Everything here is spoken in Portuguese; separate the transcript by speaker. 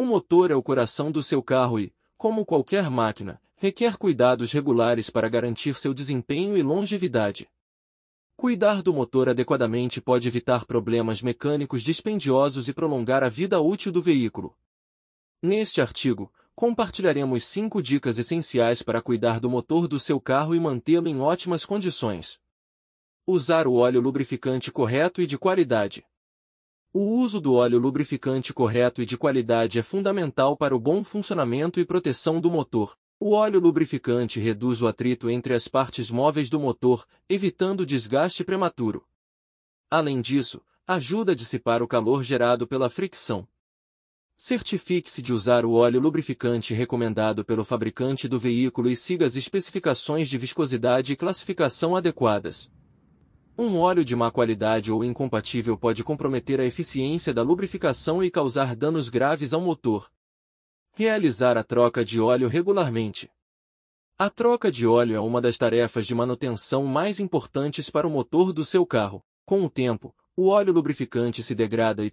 Speaker 1: O motor é o coração do seu carro e, como qualquer máquina, requer cuidados regulares para garantir seu desempenho e longevidade. Cuidar do motor adequadamente pode evitar problemas mecânicos dispendiosos e prolongar a vida útil do veículo. Neste artigo, compartilharemos cinco dicas essenciais para cuidar do motor do seu carro e mantê-lo em ótimas condições. Usar o óleo lubrificante correto e de qualidade. O uso do óleo lubrificante correto e de qualidade é fundamental para o bom funcionamento e proteção do motor. O óleo lubrificante reduz o atrito entre as partes móveis do motor, evitando desgaste prematuro. Além disso, ajuda a dissipar o calor gerado pela fricção. Certifique-se de usar o óleo lubrificante recomendado pelo fabricante do veículo e siga as especificações de viscosidade e classificação adequadas. Um óleo de má qualidade ou incompatível pode comprometer a eficiência da lubrificação e causar danos graves ao motor. Realizar a troca de óleo regularmente. A troca de óleo é uma das tarefas de manutenção mais importantes para o motor do seu carro. Com o tempo, o óleo lubrificante se degrada e